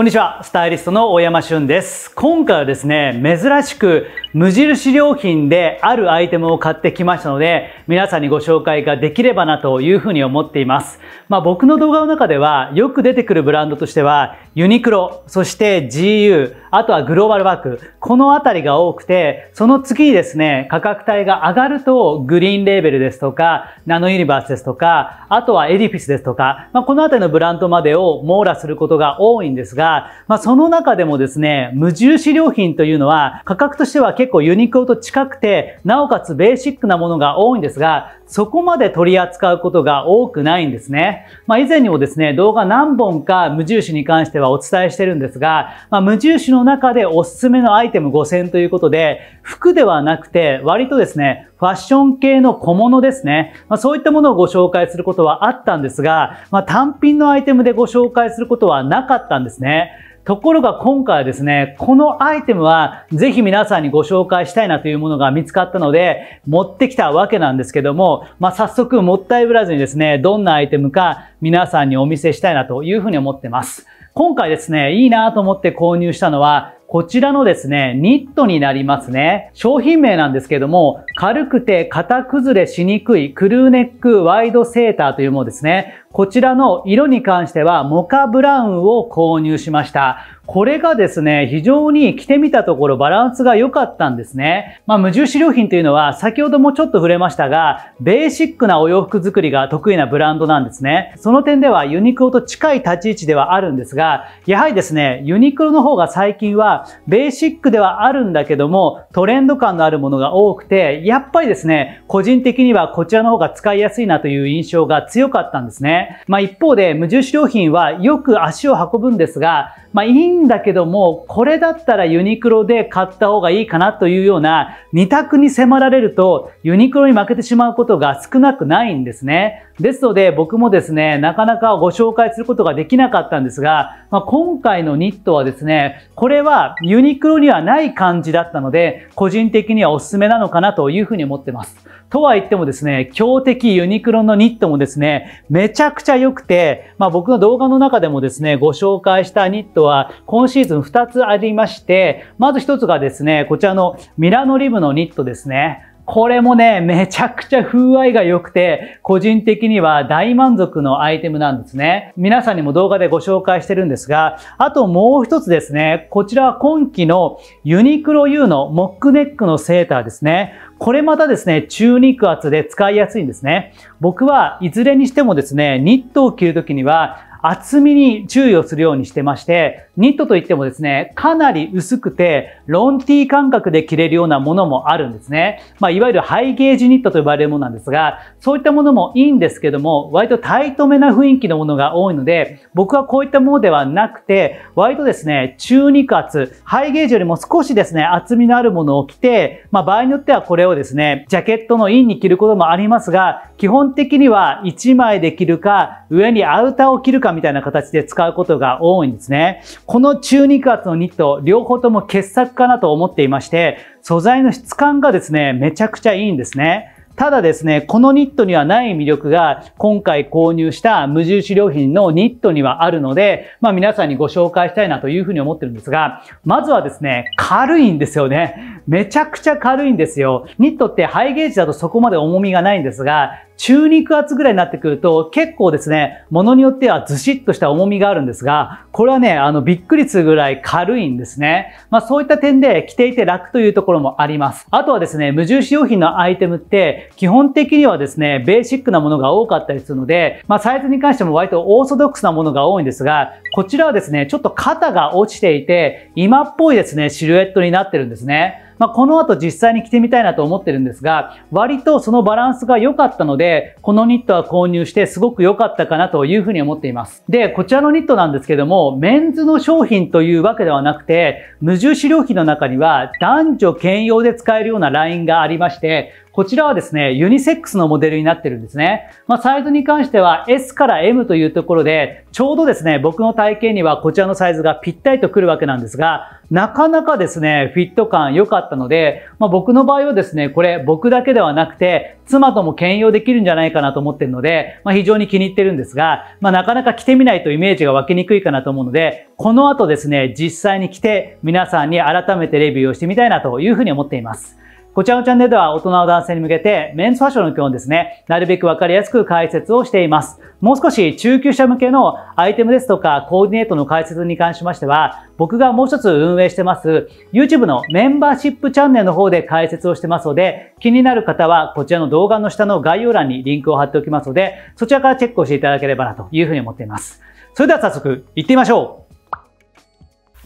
こんにちは、スタイリストの大山俊です。今回はですね、珍しく無印良品であるアイテムを買ってきましたので、皆さんにご紹介ができればなというふうに思っています。まあ僕の動画の中ではよく出てくるブランドとしては、ユニクロ、そして GU、あとはグローバルワーク、このあたりが多くて、その次にですね、価格帯が上がると、グリーンレーベルですとか、ナノユニバースですとか、あとはエディフィスですとか、まあ、このあたりのブランドまでを網羅することが多いんですが、まあ、その中でもですね、無印良品というのは、価格としては結構ユニクロと近くて、なおかつベーシックなものが多いんですが、そこまで取り扱うことが多くないんですね。まあ、以前にもですね、動画何本か無印に関してはお伝えしてるんですが、まあ、無印の中でおすすめのアイテム5000ということで、服ではなくて、割とですね、ファッション系の小物ですね。まあ、そういったものをご紹介することはあったんですが、まあ、単品のアイテムでご紹介することはなかったんですね。ところが今回はですね、このアイテムはぜひ皆さんにご紹介したいなというものが見つかったので、持ってきたわけなんですけども、まあ、早速もったいぶらずにですね、どんなアイテムか皆さんにお見せしたいなというふうに思ってます。今回ですね、いいなと思って購入したのは、こちらのですね、ニットになりますね。商品名なんですけども、軽くて型崩れしにくいクルーネックワイドセーターというものですね。こちらの色に関してはモカブラウンを購入しました。これがですね、非常に着てみたところバランスが良かったんですね。まあ、無印良品というのは先ほどもちょっと触れましたが、ベーシックなお洋服作りが得意なブランドなんですね。その点ではユニクロと近い立ち位置ではあるんですが、やはりですね、ユニクロの方が最近はベーシックではあるんだけども、トレンド感のあるものが多くて、やっぱりですね、個人的にはこちらの方が使いやすいなという印象が強かったんですね。まあ、一方で無印良品はよく足を運ぶんですが、まあ、インんだけども、これだったらユニクロで買った方がいいかなというような2択に迫られると、ユニクロに負けてしまうことが少なくないんですね。ですので、僕もですね、なかなかご紹介することができなかったんですが、まあ、今回のニットはですね、これはユニクロにはない感じだったので、個人的にはおすすめなのかなというふうに思ってます。とは言ってもですね、強敵ユニクロのニットもですね、めちゃくちゃ良くて、まあ僕の動画の中でもですね、ご紹介したニットは今シーズン2つありまして、まず1つがですね、こちらのミラノリブのニットですね。これもね、めちゃくちゃ風合いが良くて、個人的には大満足のアイテムなんですね。皆さんにも動画でご紹介してるんですが、あともう一つですね、こちらは今季のユニクロ U のモックネックのセーターですね。これまたですね、中肉厚で使いやすいんですね。僕はいずれにしてもですね、ニットを着るときには、厚みに注意をするようにしてまして、ニットといってもですね、かなり薄くて、ロンティー感覚で着れるようなものもあるんですね。まあ、いわゆるハイゲージニットと呼ばれるものなんですが、そういったものもいいんですけども、割とタイトめな雰囲気のものが多いので、僕はこういったものではなくて、割とですね、中肉厚、ハイゲージよりも少しですね、厚みのあるものを着て、まあ、場合によってはこれをですね、ジャケットのインに着ることもありますが、基本的には1枚で着るか、上にアウターを着るかみたいな形で使うことが多いんですね。この中肉厚のニット、両方とも傑作かなと思っていまして、素材の質感がですね、めちゃくちゃいいんですね。ただですね、このニットにはない魅力が今回購入した無印良品のニットにはあるので、まあ皆さんにご紹介したいなというふうに思ってるんですが、まずはですね、軽いんですよね。めちゃくちゃ軽いんですよ。ニットってハイゲージだとそこまで重みがないんですが、中肉厚ぐらいになってくると結構ですね、ものによってはずしっとした重みがあるんですが、これはね、あのびっくりするぐらい軽いんですね。まあそういった点で着ていて楽というところもあります。あとはですね、無印良品のアイテムって基本的にはですね、ベーシックなものが多かったりするので、まあ、サイズに関しても割とオーソドックスなものが多いんですが、こちらはですね、ちょっと肩が落ちていて、今っぽいですね、シルエットになってるんですね。まあ、この後実際に着てみたいなと思ってるんですが、割とそのバランスが良かったので、このニットは購入してすごく良かったかなというふうに思っています。で、こちらのニットなんですけども、メンズの商品というわけではなくて、無印良品の中には男女兼用で使えるようなラインがありまして、こちらはですね、ユニセックスのモデルになってるんですね。まあ、サイズに関しては S から M というところで、ちょうどですね、僕の体型にはこちらのサイズがぴったりとくるわけなんですが、なかなかですね、フィット感良かったので、まあ、僕の場合はですね、これ僕だけではなくて、妻とも兼用できるんじゃないかなと思ってるので、まあ、非常に気に入ってるんですが、まあ、なかなか着てみないとイメージが湧きにくいかなと思うので、この後ですね、実際に着て皆さんに改めてレビューをしてみたいなというふうに思っています。こちらのチャンネルでは大人の男性に向けてメンズファッションの基本ですね、なるべくわかりやすく解説をしています。もう少し中級者向けのアイテムですとかコーディネートの解説に関しましては、僕がもう一つ運営してます YouTube のメンバーシップチャンネルの方で解説をしてますので、気になる方はこちらの動画の下の概要欄にリンクを貼っておきますので、そちらからチェックをしていただければなというふうに思っています。それでは早速行ってみましょう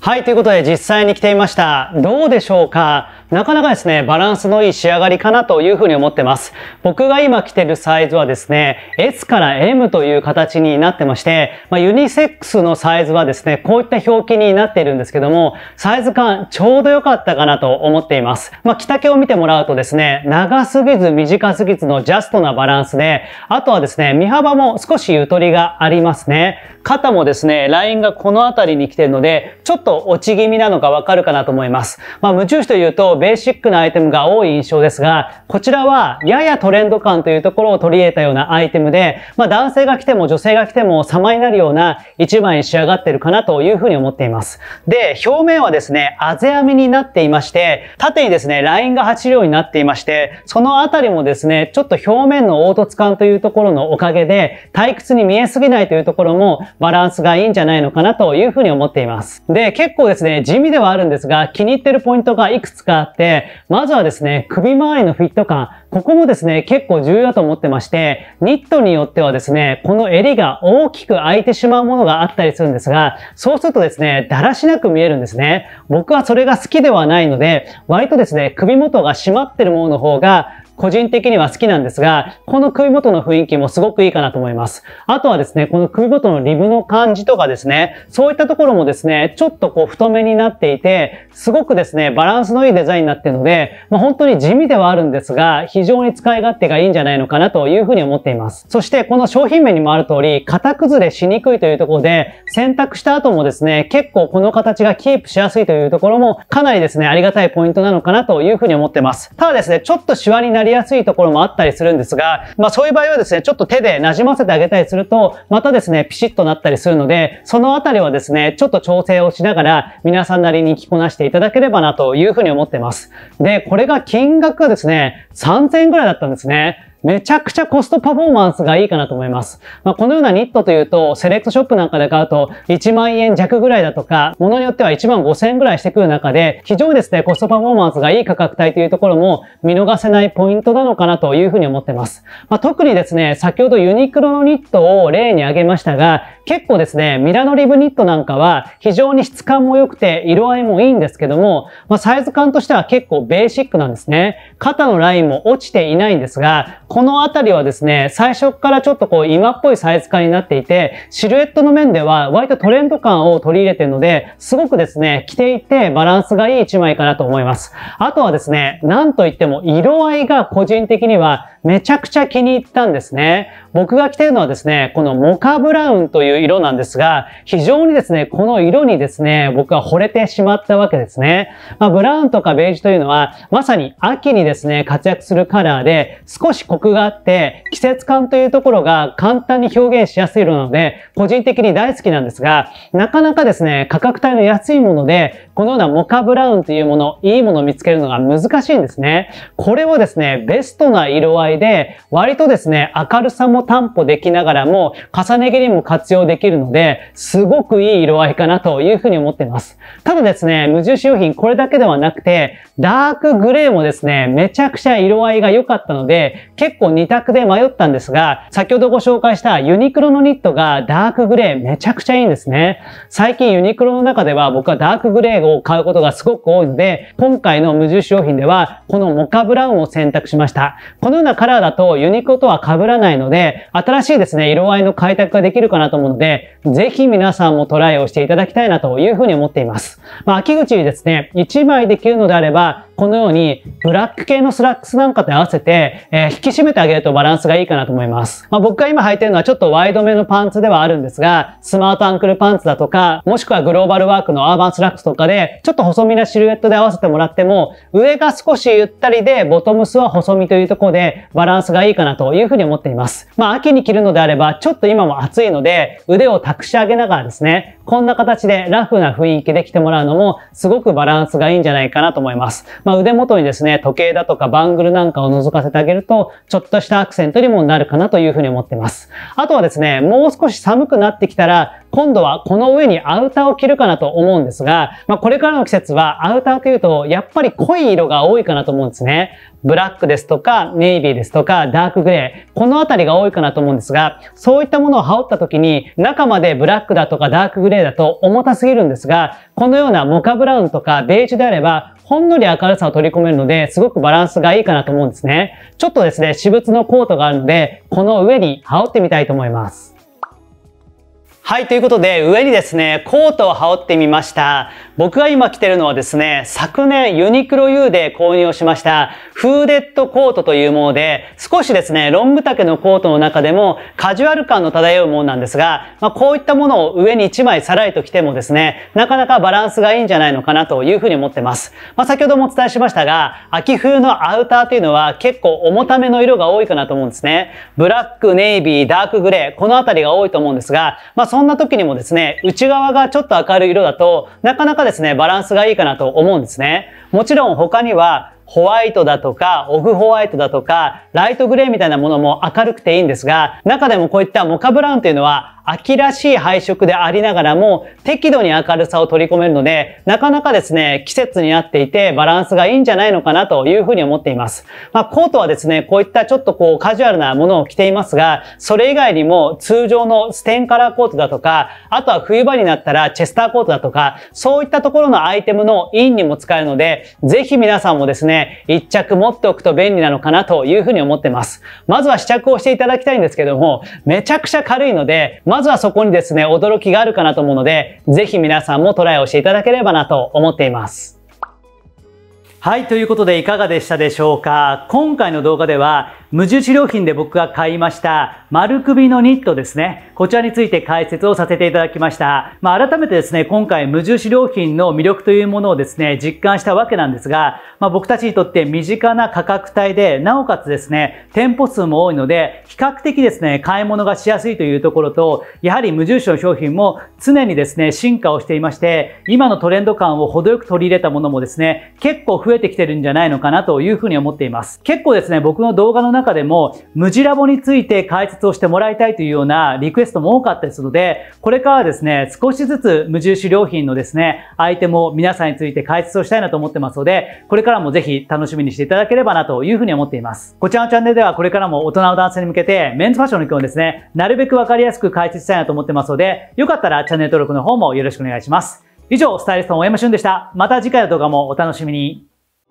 はい、ということで実際に来てみました。どうでしょうかなかなかですね、バランスのいい仕上がりかなというふうに思ってます。僕が今着てるサイズはですね、S から M という形になってまして、まあ、ユニセックスのサイズはですね、こういった表記になっているんですけども、サイズ感ちょうど良かったかなと思っています。まあ、着丈を見てもらうとですね、長すぎず短すぎずのジャストなバランスで、あとはですね、身幅も少しゆとりがありますね。肩もですね、ラインがこの辺りに来てるので、ちょっと落ち気味なのがわかるかなと思います。まあ、無視というと、ベーシックなアイテムが多い印象ですが、こちらはややトレンド感というところを取り入れたようなアイテムで、まあ男性が来ても女性が来ても様になるような一枚に仕上がってるかなというふうに思っています。で、表面はですね、あぜ編みになっていまして、縦にですね、ラインが8両になっていまして、そのあたりもですね、ちょっと表面の凹凸感というところのおかげで、退屈に見えすぎないというところもバランスがいいんじゃないのかなというふうに思っています。で、結構ですね、地味ではあるんですが、気に入ってるポイントがいくつかあって、まずはですね、首周りのフィット感、ここもですね、結構重要だと思ってまして、ニットによってはですね、この襟が大きく開いてしまうものがあったりするんですが、そうするとですね、だらしなく見えるんですね。僕はそれが好きではないので、割とですね、首元が締まってるものの方が、個人的には好きなんですが、この首元の雰囲気もすごくいいかなと思います。あとはですね、この首元のリブの感じとかですね、そういったところもですね、ちょっとこう太めになっていて、すごくですね、バランスのいいデザインになっているので、まあ、本当に地味ではあるんですが、非常に使い勝手がいいんじゃないのかなというふうに思っています。そしてこの商品名にもある通り、型崩れしにくいというところで、選択した後もですね、結構この形がキープしやすいというところも、かなりですね、ありがたいポイントなのかなというふうに思ってます。ただですね、ちょっとシワになりなりやすいところもあったりするんですが、まあそういう場合はですね、ちょっと手で馴染ませてあげたりすると、またですね、ピシッとなったりするので、そのあたりはですね、ちょっと調整をしながら、皆さんなりに着こなしていただければなというふうに思ってます。で、これが金額がですね、3000円ぐらいだったんですね。めちゃくちゃコストパフォーマンスがいいかなと思います。まあ、このようなニットというと、セレクトショップなんかで買うと1万円弱ぐらいだとか、ものによっては1万5千円ぐらいしてくる中で、非常にですね、コストパフォーマンスがいい価格帯というところも見逃せないポイントなのかなというふうに思ってます。まあ、特にですね、先ほどユニクロのニットを例に挙げましたが、結構ですね、ミラノリブニットなんかは非常に質感も良くて色合いもいいんですけども、まあ、サイズ感としては結構ベーシックなんですね。肩のラインも落ちていないんですが、この辺りはですね、最初からちょっとこう今っぽいサイズ感になっていて、シルエットの面では割とトレンド感を取り入れてるので、すごくですね、着ていてバランスがいい一枚かなと思います。あとはですね、なんといっても色合いが個人的にはめちゃくちゃ気に入ったんですね。僕が着てるのはですね、このモカブラウンという色なんですが、非常にですね、この色にですね、僕は惚れてしまったわけですね。まあ、ブラウンとかベージュというのは、まさに秋にですね、活躍するカラーで、少しクがあって、季節感というところが簡単に表現しやすいので、個人的に大好きなんですが、なかなかですね、価格帯の安いもので、このようなモカブラウンというもの、いいものを見つけるのが難しいんですね。これをですね、ベストな色合いで、割とですね、明るさも担保できながらも、重ね着にも活用できるので、すごくいい色合いかなというふうに思っています。ただですね、無印良品これだけではなくて、ダークグレーもですね、めちゃくちゃ色合いが良かったので、結構2択で迷ったんですが、先ほどご紹介したユニクロのニットがダークグレーめちゃくちゃいいんですね。最近ユニクロの中では僕はダークグレーを買うことがすごく多いので、今回の無印良品ではこのモカブラウンを選択しました。このようなカラーだとユニクロとは被らないので、新しいですね、色合いの開拓ができるかなと思うので、ぜひ皆さんもトライをしていただきたいなというふうに思っています。まあ、秋口にですね、1枚できるのであれば、このようにブラック系のスラックスなんかと合わせて、えー、引き締めてあげるとバランスがいいかなと思います。まあ、僕が今履いてるのはちょっとワイドめのパンツではあるんですが、スマートアンクルパンツだとか、もしくはグローバルワークのアーバンスラックスとかで、ちょっと細身なシルエットで合わせてもらっても、上が少しゆったりで、ボトムスは細身というところで、バランスがいいかなというふうに思っています。まあ、秋に着るのであれば、ちょっと今も暑いので、腕をたくし上げながらですね、こんな形でラフな雰囲気で来てもらうのもすごくバランスがいいんじゃないかなと思います。まあ、腕元にですね、時計だとかバングルなんかを覗かせてあげると、ちょっとしたアクセントにもなるかなというふうに思ってます。あとはですね、もう少し寒くなってきたら、今度はこの上にアウターを着るかなと思うんですが、まあ、これからの季節はアウターというと、やっぱり濃い色が多いかなと思うんですね。ブラックですとか、ネイビーですとか、ダークグレー、このあたりが多いかなと思うんですが、そういったものを羽織った時に、中までブラックだとかダークグレーだと重たすぎるんですが、このようなモカブラウンとかベージュであれば、ほんのり明るさを取り込めるので、すごくバランスがいいかなと思うんですね。ちょっとですね、私物のコートがあるので、この上に羽織ってみたいと思います。はい、ということで上にですね、コートを羽織ってみました。僕が今着てるのはですね、昨年ユニクロ U で購入をしましたフーデットコートというもので、少しですね、ロング丈のコートの中でもカジュアル感の漂うものなんですが、まあ、こういったものを上に1枚さらりと着てもですね、なかなかバランスがいいんじゃないのかなというふうに思ってます。まあ、先ほどもお伝えしましたが、秋冬のアウターというのは結構重ための色が多いかなと思うんですね。ブラック、ネイビー、ダークグレー、このあたりが多いと思うんですが、まあ、そんな時にもですね、内側がちょっと明るい色だと、なかなかがですね、バランスがいいかなと思うんですね。もちろん他にはホワイトだとか、オフホワイトだとか、ライトグレーみたいなものも明るくていいんですが、中でもこういったモカブラウンというのは、秋らしい配色でありながらも、適度に明るさを取り込めるので、なかなかですね、季節になっていて、バランスがいいんじゃないのかなというふうに思っています。まあ、コートはですね、こういったちょっとこう、カジュアルなものを着ていますが、それ以外にも、通常のステンカラーコートだとか、あとは冬場になったらチェスターコートだとか、そういったところのアイテムのインにも使えるので、ぜひ皆さんもですね、ね、1着持っておくと便利なのかなというふうに思ってます。まずは試着をしていただきたいんですけども、めちゃくちゃ軽いので、まずはそこにですね、驚きがあるかなと思うので、ぜひ皆さんもトライをしていただければなと思っています。はい、ということでいかがでしたでしょうか今回の動画では無印良品で僕が買いました丸首のニットですね。こちらについて解説をさせていただきました。まあ、改めてですね、今回無印良品の魅力というものをですね、実感したわけなんですが、まあ、僕たちにとって身近な価格帯で、なおかつですね、店舗数も多いので、比較的ですね、買い物がしやすいというところと、やはり無印の商品も常にですね、進化をしていまして、今のトレンド感を程よく取り入れたものもですね、結構増えてきてるんじゃないのかなというふうに思っています。結構ですね、僕の動画の中中でも、ムジラボについて解説をしてもらいたいというようなリクエストも多かったですので、これからはですね、少しずつ無印良品のですね、アイテムを皆さんについて解説をしたいなと思ってますので、これからもぜひ楽しみにしていただければなというふうに思っています。こちらのチャンネルではこれからも大人の男性に向けて、メンズファッションの基本ですね、なるべくわかりやすく解説したいなと思ってますので、よかったらチャンネル登録の方もよろしくお願いします。以上、スタイリストの大山俊でした。また次回の動画もお楽しみに。